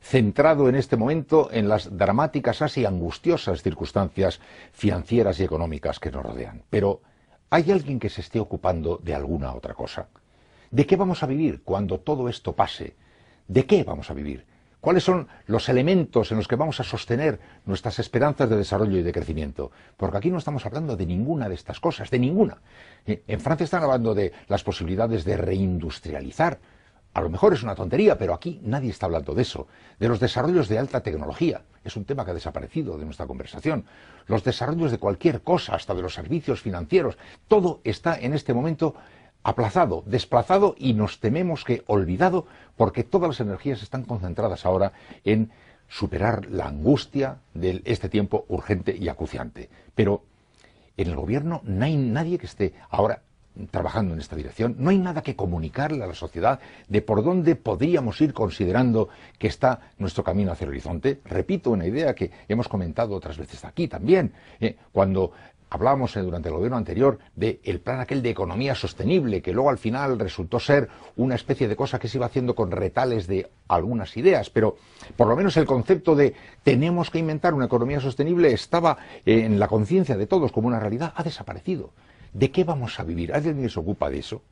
centrado en este momento en las dramáticas, así angustiosas circunstancias financieras y económicas que nos rodean. Pero hay alguien que se esté ocupando de alguna otra cosa. ¿De qué vamos a vivir cuando todo esto pase? ¿De qué vamos a vivir? ¿Cuáles son los elementos en los que vamos a sostener nuestras esperanzas de desarrollo y de crecimiento? Porque aquí no estamos hablando de ninguna de estas cosas, de ninguna. En Francia están hablando de las posibilidades de reindustrializar a lo mejor es una tontería, pero aquí nadie está hablando de eso, de los desarrollos de alta tecnología. Es un tema que ha desaparecido de nuestra conversación. Los desarrollos de cualquier cosa, hasta de los servicios financieros, todo está en este momento aplazado, desplazado y nos tememos que olvidado porque todas las energías están concentradas ahora en superar la angustia de este tiempo urgente y acuciante. Pero en el gobierno no hay nadie que esté ahora trabajando en esta dirección, no hay nada que comunicarle a la sociedad de por dónde podríamos ir considerando que está nuestro camino hacia el horizonte. Repito una idea que hemos comentado otras veces aquí también, ¿eh? cuando hablábamos eh, durante el gobierno anterior del plan aquel de economía sostenible, que luego al final resultó ser una especie de cosa que se iba haciendo con retales de algunas ideas, pero por lo menos el concepto de tenemos que inventar una economía sostenible estaba eh, en la conciencia de todos como una realidad, ha desaparecido. ¿De qué vamos a vivir? ¿Hay alguien que se ocupa de eso?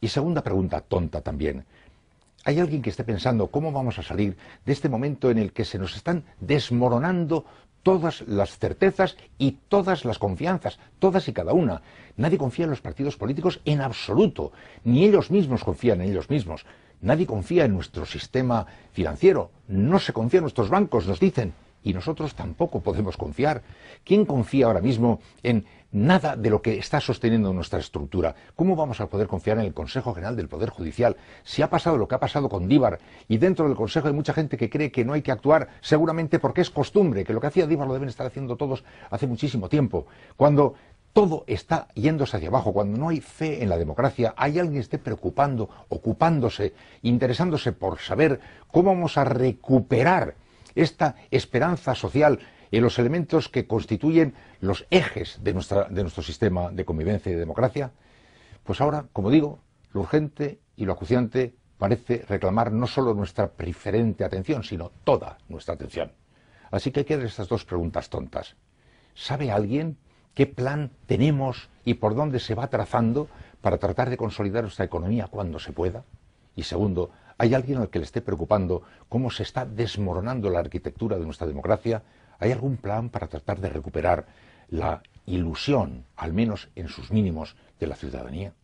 Y segunda pregunta tonta también. ¿Hay alguien que esté pensando cómo vamos a salir de este momento en el que se nos están desmoronando todas las certezas y todas las confianzas, todas y cada una? Nadie confía en los partidos políticos en absoluto, ni ellos mismos confían en ellos mismos. Nadie confía en nuestro sistema financiero, no se confía en nuestros bancos, nos dicen, y nosotros tampoco podemos confiar. ¿Quién confía ahora mismo en nada de lo que está sosteniendo nuestra estructura. ¿Cómo vamos a poder confiar en el Consejo General del Poder Judicial? Si ha pasado lo que ha pasado con Díbar y dentro del Consejo hay mucha gente que cree que no hay que actuar, seguramente porque es costumbre, que lo que hacía Díbar lo deben estar haciendo todos hace muchísimo tiempo. Cuando todo está yéndose hacia abajo. Cuando no hay fe en la democracia, hay alguien que esté preocupando, ocupándose, interesándose por saber cómo vamos a recuperar esta esperanza social en los elementos que constituyen los ejes de, nuestro sistema de convivencia y democracia? Pues ahora, como digo, lo urgente y lo acuciante parece reclamar no solo nuestra preferente atención, sino toda nuestra atención. Así que hay que hacer estas dos preguntas tontas. ¿Sabe alguien qué plan tenemos y por dónde se va trazando para tratar de consolidar nuestra economía cuando se pueda? Y segundo, ¿Hay alguien al que le esté preocupando cómo se está desmoronando la arquitectura de nuestra democracia? ¿Hay algún plan para tratar de recuperar la ilusión, al menos en sus mínimos, de la ciudadanía?